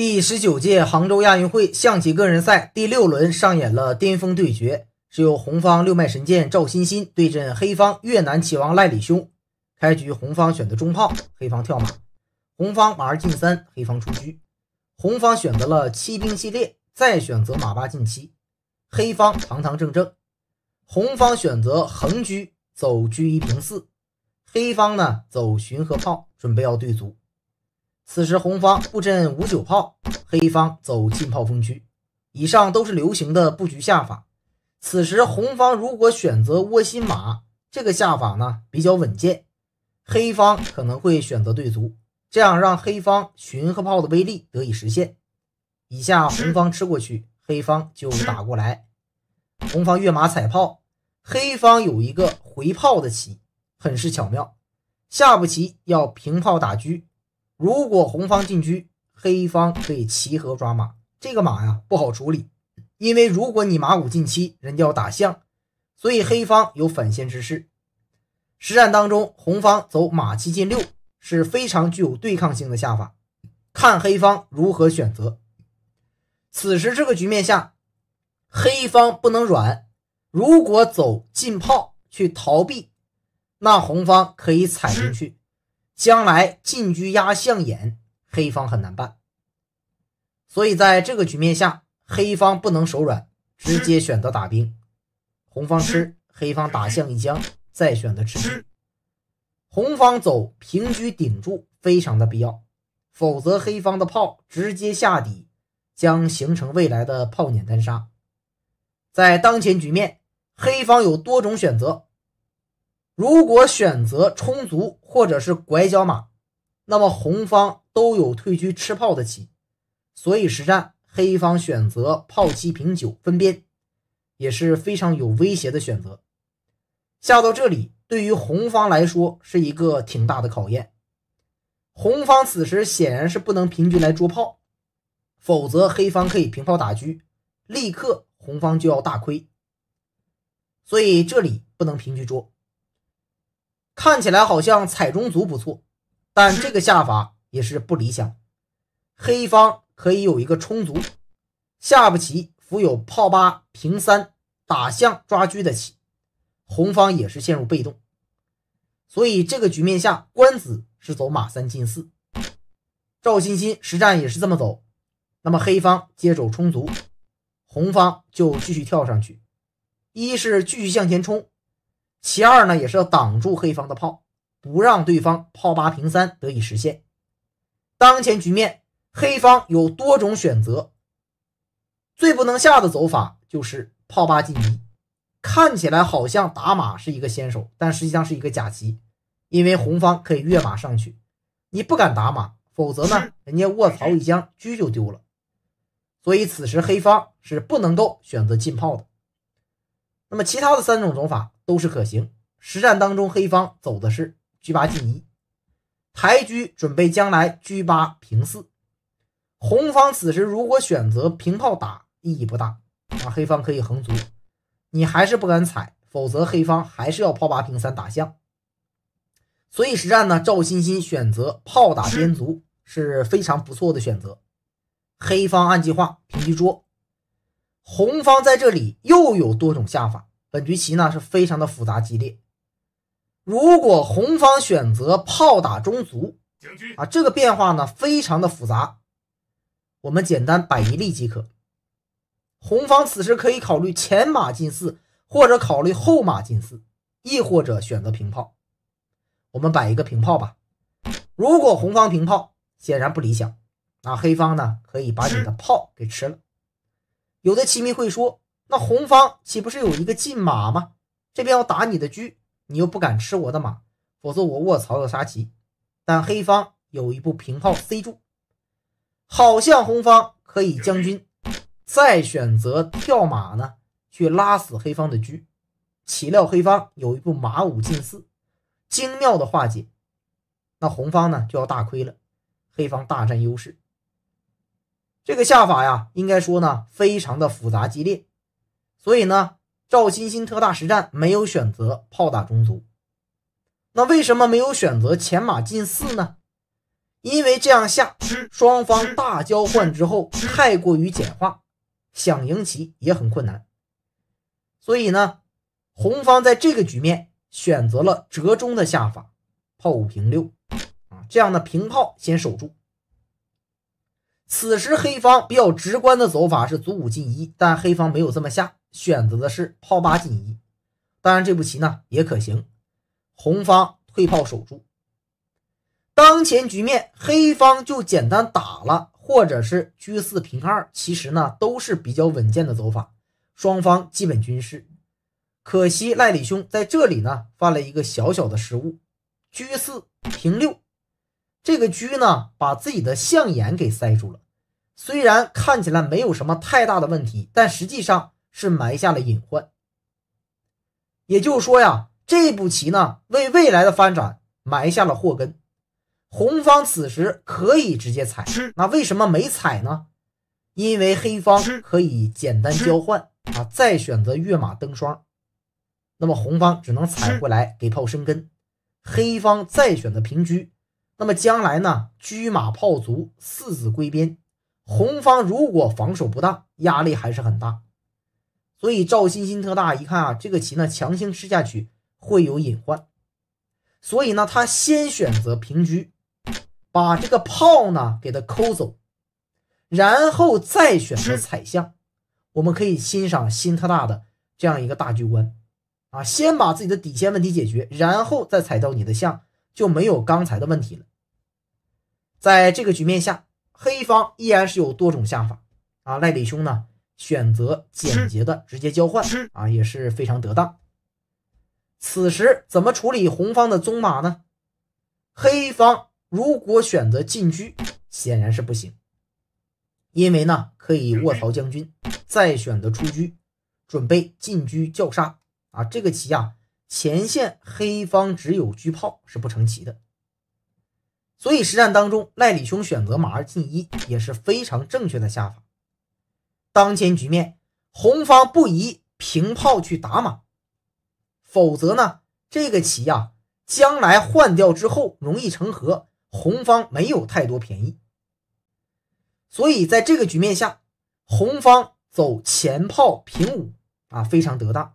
第十九届杭州亚运会象棋个人赛第六轮上演了巅峰对决，是由红方六脉神剑赵欣欣对阵黑方越南棋王赖李兄。开局红方选择中炮，黑方跳马，红方马二进三，黑方出车，红方选择了七兵系列，再选择马八进七，黑方堂堂正正，红方选择横车走车一平四，黑方呢走巡河炮，准备要对卒。此时红方布阵五九炮，黑方走进炮封区。以上都是流行的布局下法。此时红方如果选择窝心马，这个下法呢比较稳健，黑方可能会选择对卒，这样让黑方巡和炮的威力得以实现。以下红方吃过去，黑方就打过来，红方跃马踩炮，黑方有一个回炮的棋，很是巧妙。下步棋要平炮打车。如果红方进车，黑方可以骑河抓马，这个马呀不好处理，因为如果你马五进七，人家要打象，所以黑方有反先之势。实战当中，红方走马七进六是非常具有对抗性的下法，看黑方如何选择。此时这个局面下，黑方不能软，如果走进炮去逃避，那红方可以踩进去。将来进居压象眼，黑方很难办，所以在这个局面下，黑方不能手软，直接选择打兵。红方吃，黑方打象一将，再选择吃。红方走平车顶住，非常的必要，否则黑方的炮直接下底，将形成未来的炮碾单杀。在当前局面，黑方有多种选择。如果选择充足或者是拐角马，那么红方都有退车吃炮的棋，所以实战黑方选择炮七平九分边也是非常有威胁的选择。下到这里，对于红方来说是一个挺大的考验。红方此时显然是不能平军来捉炮，否则黑方可以平炮打车，立刻红方就要大亏。所以这里不能平车捉。看起来好像踩中卒不错，但这个 下法也是不理想。黑方可以有一个充足下不棋，附有炮八平三打象抓车的棋。红方也是陷入被动，所以这个局面下，官子是走马三进四。赵欣欣实战也是这么走。那么黑方接走充足，红方就继续跳上去，一是继续向前冲。其二呢，也是要挡住黑方的炮，不让对方炮八平三得以实现。当前局面，黑方有多种选择，最不能下的走法就是炮八进一。看起来好像打马是一个先手，但实际上是一个假棋，因为红方可以跃马上去。你不敢打马，否则呢，人家卧槽一将，车就丢了。所以此时黑方是不能够选择进炮的。那么其他的三种走法。都是可行。实战当中，黑方走的是车八进一，抬车准备将来车八平四。红方此时如果选择平炮打，意义不大啊。黑方可以横卒，你还是不敢踩，否则黑方还是要炮八平三打象。所以实战呢，赵欣欣选择炮打边卒是非常不错的选择。黑方按计划平车捉，红方在这里又有多种下法。本局棋呢是非常的复杂激烈，如果红方选择炮打中卒啊，这个变化呢非常的复杂，我们简单摆一例即可。红方此时可以考虑前马进四，或者考虑后马进四，亦或者选择平炮。我们摆一个平炮吧。如果红方平炮，显然不理想那黑方呢可以把你的炮给吃了。有的棋迷会说。那红方岂不是有一个进马吗？这边要打你的车，你又不敢吃我的马，否则我卧槽要杀棋。但黑方有一步平炮 C 住，好像红方可以将军，再选择跳马呢，去拉死黑方的车。岂料黑方有一步马五进四，精妙的化解。那红方呢就要大亏了，黑方大占优势。这个下法呀，应该说呢，非常的复杂激烈。所以呢，赵欣欣特大实战没有选择炮打中卒，那为什么没有选择前马进四呢？因为这样下双方大交换之后太过于简化，想赢棋也很困难。所以呢，红方在这个局面选择了折中的下法，炮五平六啊，这样的平炮先守住。此时黑方比较直观的走法是卒五进一，但黑方没有这么下。选择的是炮八进一，当然这步棋呢也可行。红方退炮守住当前局面，黑方就简单打了，或者是车四平二，其实呢都是比较稳健的走法。双方基本均势。可惜赖里兄在这里呢犯了一个小小的失误，车四平六，这个车呢把自己的象眼给塞住了。虽然看起来没有什么太大的问题，但实际上。是埋下了隐患，也就是说呀，这步棋呢，为未来的发展埋下了祸根。红方此时可以直接踩，那为什么没踩呢？因为黑方可以简单交换啊，再选择跃马登双，那么红方只能踩过来给炮生根，黑方再选择平车，那么将来呢，车马炮卒四子归边，红方如果防守不当，压力还是很大。所以赵鑫鑫特大一看啊，这个棋呢强行吃下去会有隐患，所以呢他先选择平车，把这个炮呢给它抠走，然后再选择踩象。我们可以欣赏辛特大的这样一个大局观啊，先把自己的底线问题解决，然后再踩到你的象就没有刚才的问题了。在这个局面下，黑方依然是有多种下法啊，赖李兄呢？选择简洁的直接交换啊也是非常得当。此时怎么处理红方的棕马呢？黑方如果选择进车显然是不行，因为呢可以卧槽将军，再选择出车准备进车叫杀啊这个棋啊前线黑方只有车炮是不成棋的，所以实战当中赖里兄选择马二进一也是非常正确的下法。当前局面，红方不宜平炮去打马，否则呢，这个棋呀，将来换掉之后容易成和，红方没有太多便宜。所以在这个局面下，红方走前炮平五啊，非常得当。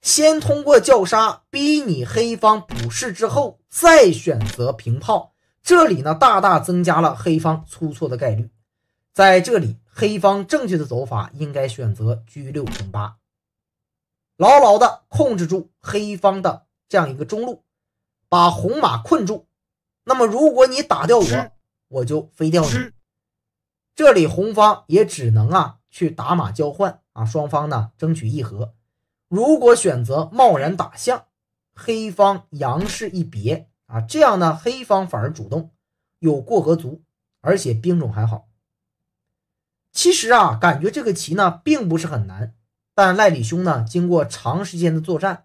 先通过叫杀逼你黑方补士之后，再选择平炮，这里呢大大增加了黑方出错的概率。在这里。黑方正确的走法应该选择车六平八，牢牢的控制住黑方的这样一个中路，把红马困住。那么如果你打掉我，我就飞掉你。这里红方也只能啊去打马交换啊，双方呢争取议和。如果选择贸然打象，黑方杨氏一别啊，这样呢黑方反而主动，有过河卒，而且兵种还好。其实啊，感觉这个棋呢并不是很难，但赖李兄呢经过长时间的作战，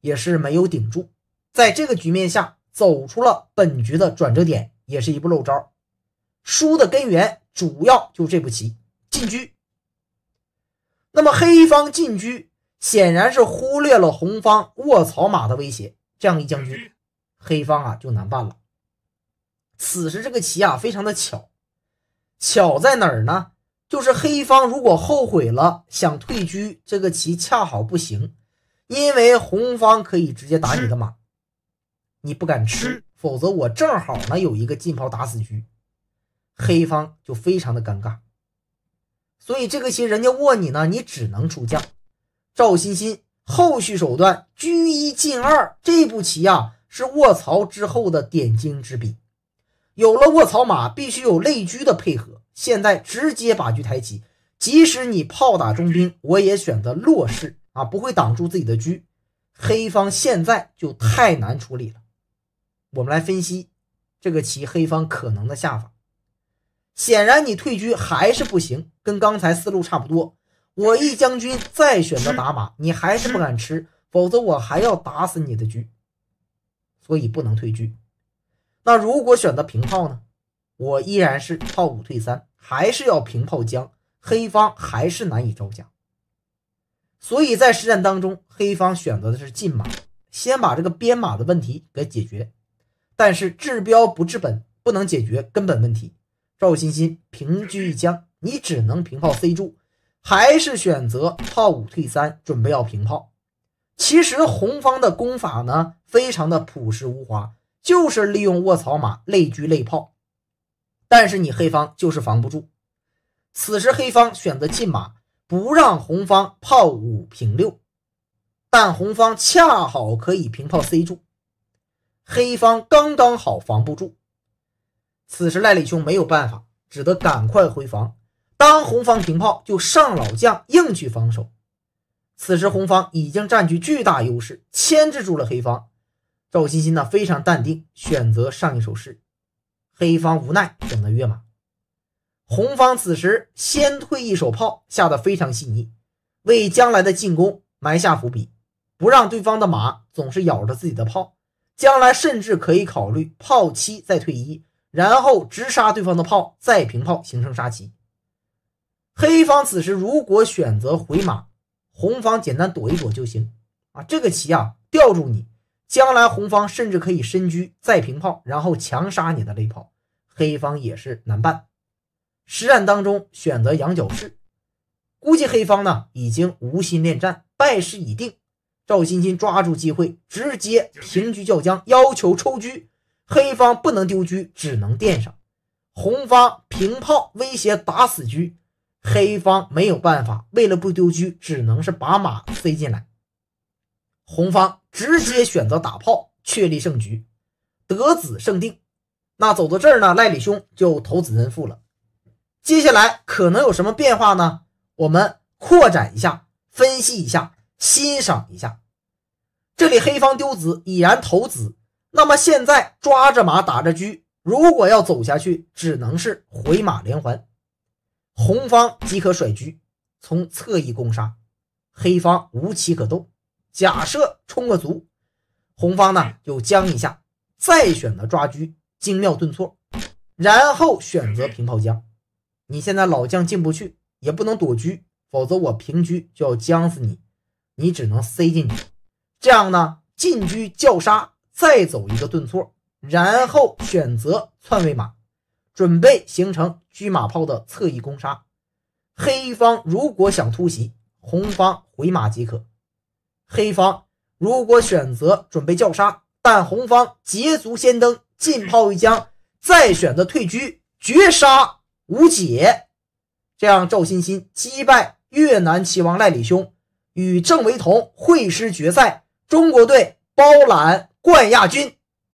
也是没有顶住。在这个局面下，走出了本局的转折点，也是一步漏招。输的根源主要就这步棋进车。那么黑方进车显然是忽略了红方卧草马的威胁，这样一将军，黑方啊就难办了。此时这个棋啊非常的巧，巧在哪儿呢？就是黑方如果后悔了想退车，这个棋恰好不行，因为红方可以直接打你的马，你不敢吃，否则我正好呢有一个进炮打死车，黑方就非常的尴尬。所以这个棋人家卧你呢，你只能出将。赵欣欣后续手段，车一进二，这步棋啊是卧槽之后的点睛之笔，有了卧槽马必须有肋车的配合。现在直接把车抬起，即使你炮打中兵，我也选择落势啊，不会挡住自己的车。黑方现在就太难处理了。我们来分析这个棋，黑方可能的下法。显然你退车还是不行，跟刚才思路差不多。我一将军再选择打马，你还是不敢吃，否则我还要打死你的车。所以不能退车。那如果选择平炮呢？我依然是炮五退三。还是要平炮将，黑方还是难以招架，所以在实战当中，黑方选择的是进马，先把这个边马的问题给解决，但是治标不治本，不能解决根本问题。赵欣欣平车一将，你只能平炮 C 住，还是选择炮五退三，准备要平炮。其实红方的攻法呢，非常的朴实无华，就是利用卧槽马累车累炮。但是你黑方就是防不住，此时黑方选择进马，不让红方炮五平六，但红方恰好可以平炮 c 住，黑方刚刚好防不住。此时赖礼兄没有办法，只得赶快回防。当红方平炮就上老将硬去防守，此时红方已经占据巨大优势，牵制住了黑方。赵鑫鑫呢非常淡定，选择上一手诗。黑方无奈，只能跃马。红方此时先退一手炮，下得非常细腻，为将来的进攻埋下伏笔，不让对方的马总是咬着自己的炮。将来甚至可以考虑炮七再退一，然后直杀对方的炮，再平炮形成杀棋。黑方此时如果选择回马，红方简单躲一躲就行啊。这个棋啊，吊住你。将来红方甚至可以深车再平炮，然后强杀你的肋炮，黑方也是难办。实战当中选择羊角士，估计黑方呢已经无心恋战，败势已定。赵鑫鑫抓住机会，直接平车叫将，要求抽车，黑方不能丢车，只能垫上。红方平炮威胁打死车，黑方没有办法，为了不丢车，只能是把马飞进来。红方。直接选择打炮确立胜局，得子胜定。那走到这儿呢，赖李兄就投子认负了。接下来可能有什么变化呢？我们扩展一下，分析一下，欣赏一下。这里黑方丢子已然投子，那么现在抓着马打着车，如果要走下去，只能是回马连环，红方即可甩车从侧翼攻杀，黑方无棋可动。假设。冲个足，红方呢又将一下，再选择抓车，精妙顿挫，然后选择平炮将。你现在老将进不去，也不能躲车，否则我平车就要将死你，你只能塞进去。这样呢，进车叫杀，再走一个顿挫，然后选择篡位马，准备形成车马炮的侧翼攻杀。黑方如果想突袭，红方回马即可。黑方。如果选择准备叫杀，但红方捷足先登，进炮一将，再选择退车绝杀无解，这样，赵鑫鑫击败越南棋王赖李兄，与郑惟桐会师决赛，中国队包揽冠亚军。